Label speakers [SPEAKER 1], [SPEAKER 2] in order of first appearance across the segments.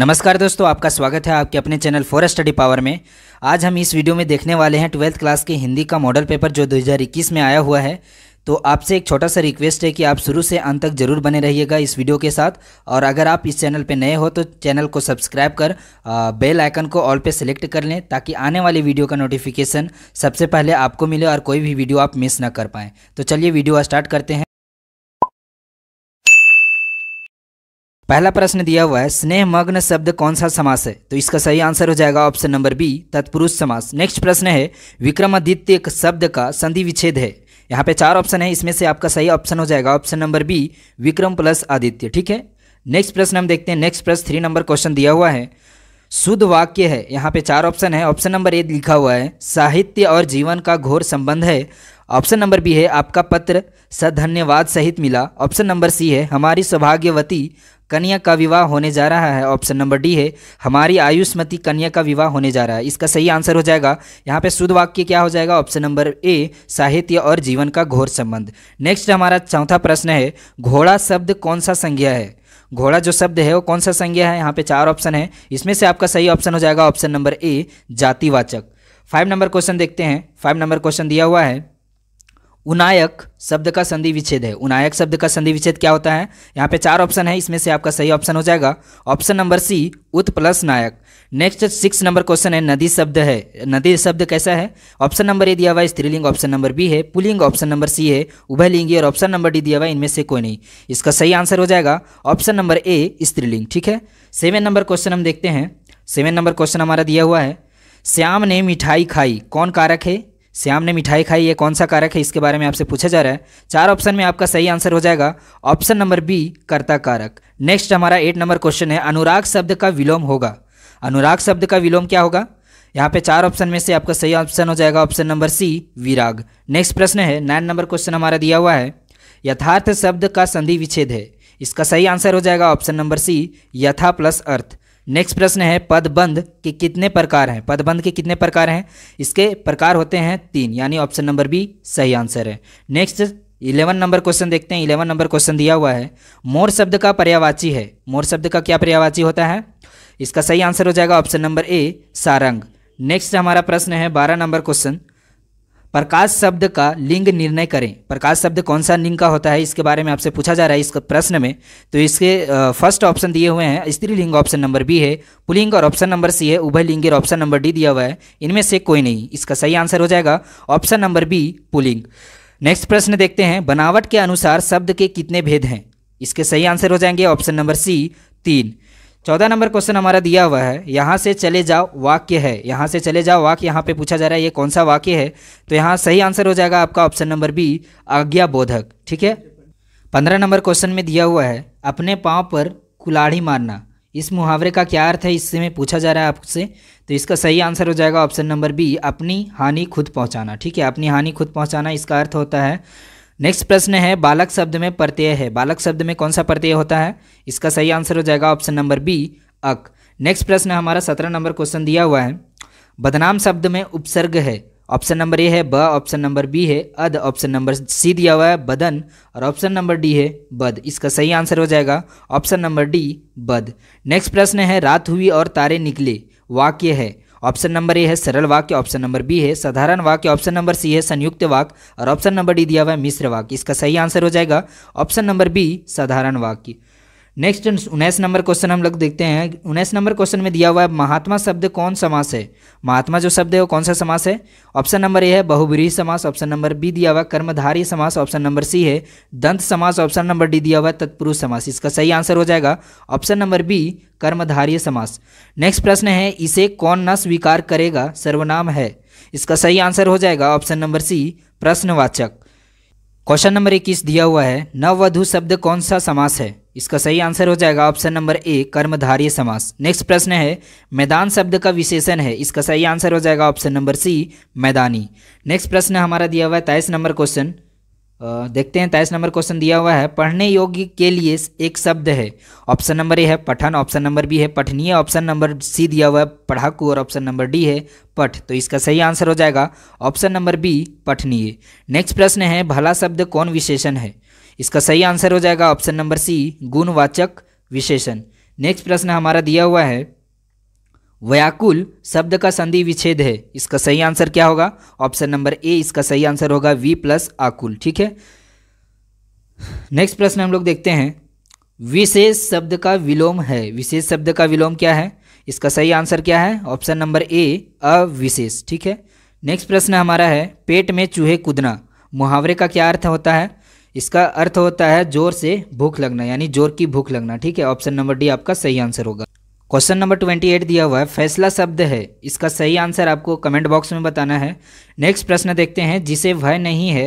[SPEAKER 1] नमस्कार दोस्तों आपका स्वागत है आपके अपने चैनल फॉर स्टडी पावर में आज हम इस वीडियो में देखने वाले हैं ट्वेल्थ क्लास के हिंदी का मॉडल पेपर जो 2021 में आया हुआ है तो आपसे एक छोटा सा रिक्वेस्ट है कि आप शुरू से अंत तक जरूर बने रहिएगा इस वीडियो के साथ और अगर आप इस चैनल पर नए हो तो चैनल को सब्सक्राइब कर बेल आइकन को ऑल पे सेलेक्ट कर लें ताकि आने वाली वीडियो का नोटिफिकेशन सबसे पहले आपको मिले और कोई भी वीडियो आप मिस ना कर पाएँ तो चलिए वीडियो स्टार्ट करते हैं पहला प्रश्न दिया हुआ है स्नेह मग्न शब्द कौन सा समास है तो इसका सही आंसर हो जाएगा ऑप्शन नंबर बी तत्पुरुष समास नेक्स्ट प्रश्न है विक्रमादित्य शब्द का संधि विच्छेद है यहाँ पे चार ऑप्शन है इसमें से आपका सही ऑप्शन हो जाएगा option number B Vikram plus Aditya ठीक है नेक्स्ट प्रश्न हम देखते हैं नेक्स्ट प्रश्न थ्री नंबर क्वेश्चन दिया हुआ है शुद्ध वाक्य है यहाँ पे चार ऑप्शन है ऑप्शन नंबर ए लिखा हुआ है साहित्य और जीवन का घोर संबंध है ऑप्शन नंबर बी है आपका पत्र सधन्यवाद सहित मिला ऑप्शन नंबर सी है हमारी सौभाग्यवती कन्या का विवाह होने जा रहा है ऑप्शन नंबर डी है हमारी आयुष्मती कन्या का विवाह होने जा रहा है इसका सही आंसर हो जाएगा यहाँ पे शुद्ध वाक्य क्या हो जाएगा ऑप्शन नंबर ए साहित्य और जीवन का घोर संबंध नेक्स्ट हमारा चौथा प्रश्न है घोड़ा शब्द कौन सा संज्ञा है घोड़ा जो शब्द है वो कौन सा संज्ञा है यहाँ पे चार ऑप्शन है इसमें से आपका सही ऑप्शन हो जाएगा ऑप्शन नंबर ए जातिवाचक फाइव नंबर क्वेश्चन देखते हैं फाइव नंबर क्वेश्चन दिया हुआ है उनायक शब्द का संधि विच्छेद है उनायक शब्द का संधि विच्छेद क्या होता है यहाँ पे चार ऑप्शन है इसमें से आपका सही ऑप्शन हो जाएगा ऑप्शन नंबर सी उत प्लस नायक नेक्स्ट सिक्स नंबर क्वेश्चन है नदी शब्द है नदी शब्द कैसा है ऑप्शन नंबर ए दिया हुआ है स्त्रीलिंग ऑप्शन नंबर बी है पुलिंग ऑप्शन नंबर सी है उभयलिंगी और ऑप्शन नंबर डी दिया हुआ है इनमें से कोई नहीं इसका सही आंसर हो जाएगा ऑप्शन नंबर ए स्त्रीलिंग ठीक है सेवन नंबर क्वेश्चन हम देखते हैं सेवन नंबर क्वेश्चन हमारा दिया हुआ है श्याम ने मिठाई खाई कौन कारक है श्याम ने मिठाई खाई ये कौन सा कारक है इसके बारे में आपसे पूछा जा रहा है चार ऑप्शन में आपका सही आंसर हो जाएगा ऑप्शन नंबर बी कर्ता कारक नेक्स्ट हमारा एट नंबर क्वेश्चन है अनुराग शब्द का विलोम होगा अनुराग शब्द का विलोम क्या होगा यहाँ पे चार ऑप्शन में से आपका सही ऑप्शन हो जाएगा ऑप्शन नंबर सी विराग नेक्स्ट प्रश्न है नाइन नंबर क्वेश्चन हमारा दिया हुआ है यथार्थ शब्द का संधि विच्छेद है इसका सही आंसर हो जाएगा ऑप्शन नंबर सी यथा प्लस अर्थ नेक्स्ट प्रश्न है पदबंध के कितने प्रकार हैं पदबंध के कितने प्रकार हैं इसके प्रकार होते हैं तीन यानी ऑप्शन नंबर बी सही आंसर है नेक्स्ट इलेवन नंबर क्वेश्चन देखते हैं इलेवन नंबर क्वेश्चन दिया हुआ है मोर शब्द का पर्यावाची है मोर शब्द का क्या पर्यावाची होता है इसका सही आंसर हो जाएगा ऑप्शन नंबर ए सारंग नेक्स्ट हमारा प्रश्न है बारह नंबर क्वेश्चन प्रकाश शब्द का लिंग निर्णय करें प्रकाश शब्द कौन सा लिंग का होता है इसके बारे में आपसे पूछा जा रहा है इस प्रश्न में तो इसके फर्स्ट ऑप्शन दिए हुए हैं स्त्रीलिंग ऑप्शन नंबर बी है पुलिंग और ऑप्शन नंबर सी है उभय लिंग और ऑप्शन नंबर डी दिया हुआ है इनमें से कोई नहीं इसका सही आंसर हो जाएगा ऑप्शन नंबर बी पुलिंग नेक्स्ट प्रश्न देखते हैं बनावट के अनुसार शब्द के कितने भेद हैं इसके सही आंसर हो जाएंगे ऑप्शन नंबर सी तीन चौदह नंबर क्वेश्चन हमारा दिया हुआ है यहाँ से चले जाओ वाक्य है यहाँ से चले जाओ वाक्य यहाँ पे पूछा जा रहा है ये कौन सा वाक्य है तो यहाँ सही आंसर हो जाएगा आपका ऑप्शन नंबर बी आज्ञा बोधक ठीक है पंद्रह नंबर क्वेश्चन में दिया हुआ है अपने पाँव पर कुलाड़ी मारना इस मुहावरे का क्या अर्थ है इससे में पूछा जा रहा है आपसे तो इसका सही आंसर हो जाएगा ऑप्शन नंबर बी अपनी हानि खुद पहुँचाना ठीक है अपनी हानि खुद पहुँचाना इसका अर्थ होता है नेक्स्ट प्रश्न है बालक शब्द में प्रत्यय है बालक शब्द में कौन सा प्रत्यय होता है इसका सही आंसर हो जाएगा ऑप्शन नंबर बी अक नेक्स्ट प्रश्न हमारा सत्रह नंबर क्वेश्चन दिया हुआ है बदनाम शब्द में उपसर्ग है ऑप्शन नंबर ए है ब ऑप्शन नंबर बी है अद ऑप्शन नंबर सी दिया हुआ है बदन और ऑप्शन नंबर डी है बद इसका सही आंसर हो जाएगा ऑप्शन नंबर डी बद नेक्स्ट प्रश्न है रात हुई और तारे निकले वाक्य है ऑप्शन नंबर ए है सरल वाक्य ऑप्शन नंबर बी है साधारण वाक्य ऑप्शन नंबर सी है संयुक्त वाक्य और ऑप्शन नंबर डी दिया हुआ है मिश्र वाक्य इसका सही आंसर हो जाएगा ऑप्शन नंबर बी साधारण वाक्य नेक्स्ट उन्नीस नंबर क्वेश्चन हम लोग देखते हैं उन्नीस नंबर क्वेश्चन में दिया हुआ है महात्मा शब्द कौन समास है महात्मा जो शब्द है वो कौन सा समास है ऑप्शन नंबर ए है बहुब्रीह समास ऑप्शन नंबर बी दिया हुआ कर्मधारी समास ऑप्शन नंबर सी है दंत समास ऑप्शन नंबर डी दिया हुआ है तत्पुरुष समास इसका सही आंसर हो जाएगा ऑप्शन नंबर बी कर्मधारी समास नेक्स्ट प्रश्न है इसे कौन न स्वीकार करेगा सर्वनाम है इसका सही आंसर हो जाएगा ऑप्शन नंबर सी प्रश्नवाचक क्वेश्चन नंबर इक्कीस दिया हुआ है नववधु शब्द कौन सा समास है इसका सही आंसर हो जाएगा ऑप्शन नंबर ए कर्मधारी समास नेक्स्ट प्रश्न है मैदान शब्द का विशेषण है इसका सही आंसर हो जाएगा ऑप्शन नंबर सी मैदानी नेक्स्ट प्रश्न हमारा दिया हुआ है तेईस नंबर क्वेश्चन देखते हैं तेईस नंबर क्वेश्चन दिया हुआ है पढ़ने योग्य के लिए एक शब्द है ऑप्शन नंबर ए है पठन ऑप्शन नंबर बी है पठनीय ऑप्शन नंबर सी दिया हुआ है पढ़ाकू और ऑप्शन नंबर डी है पठ तो इसका सही आंसर हो जाएगा ऑप्शन नंबर बी पठनीय नेक्स्ट प्रश्न है भला शब्द कौन विशेषण है इसका सही आंसर हो जाएगा ऑप्शन नंबर सी गुणवाचक विशेषण नेक्स्ट प्रश्न हमारा दिया हुआ है व्याकुल शब्द का संधि विच्छेद है इसका सही आंसर क्या होगा ऑप्शन नंबर ए इसका सही आंसर होगा वी प्लस आकुल ठीक है नेक्स्ट प्रश्न हम लोग देखते हैं विशेष शब्द का विलोम है विशेष शब्द का विलोम क्या है इसका सही आंसर क्या है ऑप्शन नंबर ए अविशेष ठीक है नेक्स्ट प्रश्न हमारा है पेट में चूहे कूदना मुहावरे का क्या अर्थ होता है इसका अर्थ होता है जोर से भूख लगना यानी जोर की भूख लगना ठीक है ऑप्शन नंबर डी आपका सही आंसर होगा क्वेश्चन नंबर ट्वेंटी एट दिया हुआ है फैसला शब्द है इसका सही आंसर आपको कमेंट बॉक्स में बताना है नेक्स्ट प्रश्न देखते हैं जिसे भय नहीं है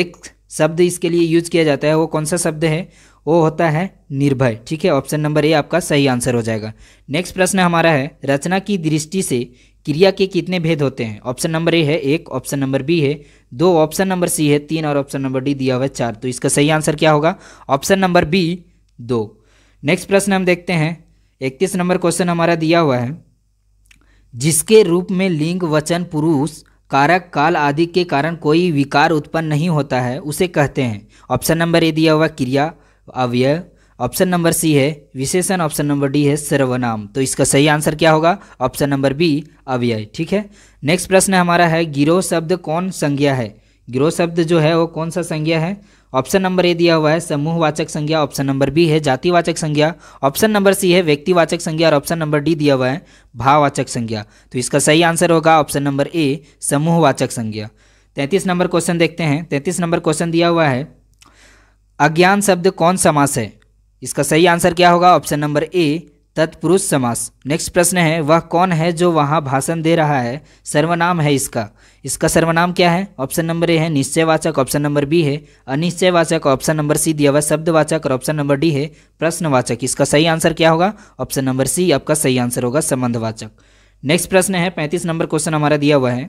[SPEAKER 1] एक शब्द इसके लिए यूज किया जाता है वो कौन सा शब्द है वो होता है निर्भय ठीक है ऑप्शन नंबर ए आपका सही आंसर हो जाएगा नेक्स्ट प्रश्न हमारा है रचना की दृष्टि से क्रिया के कितने भेद होते हैं ऑप्शन नंबर ए है एक ऑप्शन नंबर बी है दो ऑप्शन नंबर सी है तीन और ऑप्शन नंबर डी दिया हुआ है चार तो इसका सही आंसर क्या होगा ऑप्शन नंबर बी दो नेक्स्ट प्रश्न हम देखते हैं इकतीस नंबर क्वेश्चन हमारा दिया हुआ है जिसके रूप में लिंग वचन पुरुष कारक काल आदि के कारण कोई विकार उत्पन्न नहीं होता है उसे कहते हैं ऑप्शन नंबर ए दिया हुआ क्रिया अव्यय ऑप्शन नंबर सी है विशेषण ऑप्शन नंबर डी है सर्वनाम तो इसका सही आंसर क्या होगा ऑप्शन नंबर बी अव्यय ठीक है नेक्स्ट प्रश्न हमारा है गिरोह शब्द कौन संज्ञा है गिरोह शब्द जो है वो कौन सा संज्ञा है ऑप्शन नंबर ए दिया हुआ है समूहवाचक संज्ञा ऑप्शन नंबर बी है जातिवाचक संज्ञा ऑप्शन नंबर सी है व्यक्तिवाचक संज्ञा और ऑप्शन नंबर डी दिया हुआ है भाववाचक संज्ञा तो इसका सही आंसर होगा ऑप्शन नंबर ए समूहवाचक संज्ञा तैंतीस नंबर क्वेश्चन देखते हैं तैंतीस नंबर क्वेश्चन दिया हुआ है अज्ञान शब्द कौन समास है इसका सही आंसर क्या होगा ऑप्शन नंबर ए तत्पुरुष समास नेक्स्ट प्रश्न है वह कौन है जो वहाँ भाषण दे रहा है सर्वनाम है इसका इसका सर्वनाम क्या है ऑप्शन नंबर ए है निश्चयवाचक ऑप्शन नंबर बी है अनिश्चयवाचक ऑप्शन नंबर सी दिया हुआ शब्दवाचक और ऑप्शन नंबर डी है प्रश्नवाचक इसका सही आंसर क्या होगा ऑप्शन नंबर सी आपका सही आंसर होगा संबंधवाचक नेक्स्ट प्रश्न है पैंतीस नंबर क्वेश्चन हमारा दिया हुआ है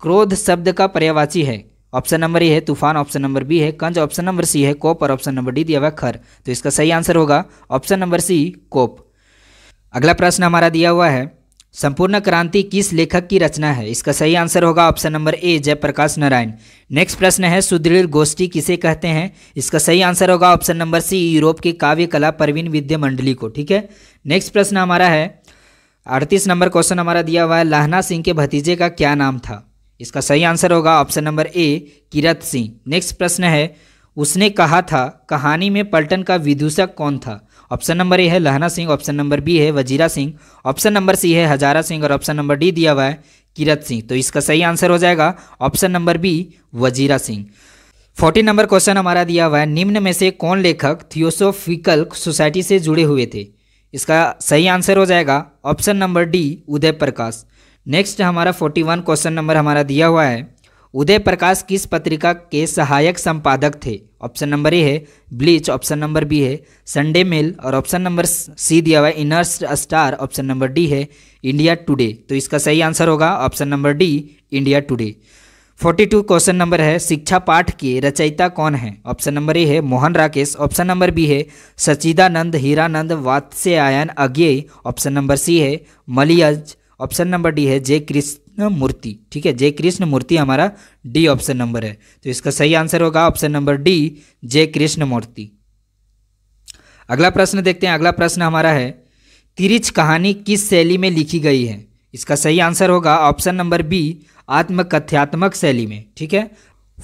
[SPEAKER 1] क्रोध शब्द का पर्यावाची है ऑप्शन नंबर ए है तूफान ऑप्शन नंबर बी है कंज ऑप्शन नंबर सी है कोप और ऑप्शन नंबर डी दिया हुआ खर तो इसका सही आंसर होगा ऑप्शन नंबर सी कोप अगला प्रश्न हमारा दिया हुआ है संपूर्ण क्रांति किस लेखक की रचना है इसका सही आंसर होगा option number A Jayaprakash Narayan next प्रश्न है सुदृढ़ गोष्ठी किसे कहते हैं इसका सही आंसर होगा ऑप्शन नंबर सी यूरोप की काव्य कला परवीन विद्या मंडली को ठीक है नेक्स्ट प्रश्न हमारा है अड़तीस नंबर क्वेश्चन हमारा दिया हुआ है लाहना सिंह के भतीजे का क्या नाम था इसका सही आंसर होगा option number A Kirat Singh next प्रश्न है उसने कहा था कहानी में पलटन का विदूषक कौन था ऑप्शन नंबर ए है लहना सिंह ऑप्शन नंबर बी है Wazira Singh option number C है हजारा सिंह और ऑप्शन नंबर डी दिया हुआ है किरत सिंह तो इसका सही आंसर हो जाएगा option number B Wazira Singh forty number question हमारा दिया हुआ है निम्न में से कौन लेखक थियोसोफिकल सोसाइटी से जुड़े हुए थे इसका सही आंसर हो जाएगा option number D Uday Prakash next हमारा फोर्टी वन क्वेश्चन नंबर हमारा दिया हुआ है उदय प्रकाश किस पत्रिका के सहायक संपादक थे ऑप्शन नंबर ए है ब्लीच ऑप्शन नंबर बी है संडे मेल और ऑप्शन नंबर सी दिया हुआ है इनर्स स्टार ऑप्शन नंबर डी है इंडिया टुडे तो इसका सही आंसर होगा option number D India Today 42 question number है शिक्षा पाठ के रचयिता कौन है ऑप्शन नंबर ए है Mohan Rakesh option number B है Sachidanand Hiranand Vatsyayan Agyeya option number C है मलियज ऑप्शन नंबर डी है जे कृष्ण कृष्ण मूर्ति ठीक है जय कृष्ण मूर्ति हमारा डी ऑप्शन नंबर है तो इसका सही आंसर होगा ऑप्शन नंबर डी जय कृष्ण मूर्ति अगला प्रश्न देखते हैं अगला प्रश्न हमारा है तिरिच कहानी किस शैली में लिखी गई है इसका सही आंसर होगा ऑप्शन नंबर बी आत्मकथ्यात्मक शैली में ठीक है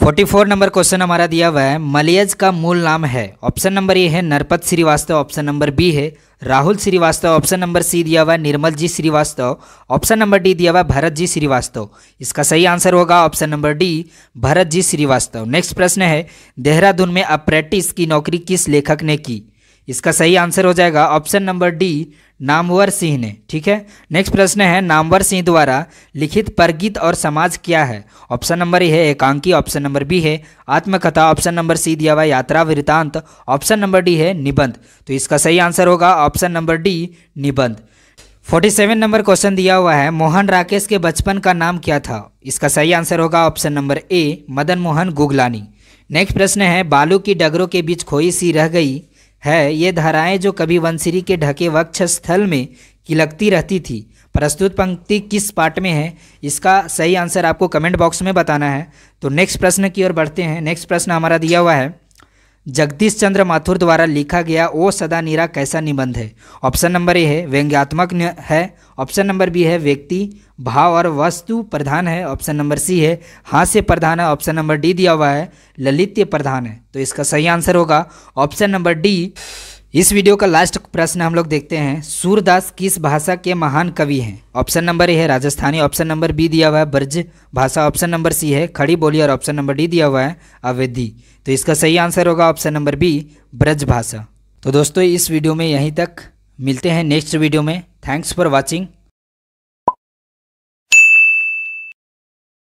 [SPEAKER 1] फोर्टी फोर नंबर क्वेश्चन हमारा दिया हुआ है मलियज का मूल नाम है ऑप्शन नंबर ए है Narpat Srivastava option number B है Rahul Srivastava option number C दिया हुआ है Nirmal ji Srivastava option number D दिया हुआ है भरत जी श्रीवास्तव इसका सही आंसर होगा option number D Bharat ji Srivastava next प्रश्न है देहरादून में अप्रैटिस की नौकरी किस लेखक ने की इसका सही आंसर हो जाएगा option number D Namvar Singh ने ठीक है नेक्स्ट प्रश्न है नामवर सिंह द्वारा लिखित परगीत और समाज क्या है ऑप्शन नंबर ए है एकांकी ऑप्शन नंबर बी है आत्मकथा ऑप्शन नंबर सी दिया हुआ यात्रा वृतांत ऑप्शन नंबर डी है निबंध तो इसका सही आंसर होगा ऑप्शन नंबर डी निबंध 47 नंबर क्वेश्चन दिया हुआ है मोहन राकेश के बचपन का नाम क्या था इसका सही आंसर होगा option number A Madan Mohan Guglani next प्रश्न है बालू की डगरों के बीच खोई सी रह गई है ये धाराएं जो कभी वंशरी के ढके वक्ष स्थल में किलकती रहती थी प्रस्तुत पंक्ति किस पार्ट में है इसका सही आंसर आपको कमेंट बॉक्स में बताना है तो नेक्स्ट प्रश्न की ओर बढ़ते हैं नेक्स्ट प्रश्न हमारा दिया हुआ है जगदीश चंद्र माथुर द्वारा लिखा गया ओ सदा निरा कैसा निबंध है ऑप्शन नंबर ए है व्यंग्यात्मक है ऑप्शन नंबर बी है व्यक्ति भाव और वस्तु प्रधान है ऑप्शन नंबर सी है हास्य प्रधान है ऑप्शन नंबर डी दिया हुआ है ललित्य प्रधान है तो इसका सही आंसर होगा ऑप्शन नंबर डी इस वीडियो का लास्ट प्रश्न हम लोग देखते हैं सूरदास किस भाषा के महान कवि हैं ऑप्शन नंबर ए है राजस्थानी ऑप्शन नंबर बी दिया हुआ है ब्रज भाषा ऑप्शन नंबर सी है खड़ी बोली और ऑप्शन नंबर डी दिया हुआ है अवैधी तो इसका सही आंसर होगा ऑप्शन नंबर बी ब्रज भाषा तो दोस्तों इस वीडियो में यहीं तक मिलते हैं नेक्स्ट वीडियो में थैंक्स फॉर वॉचिंग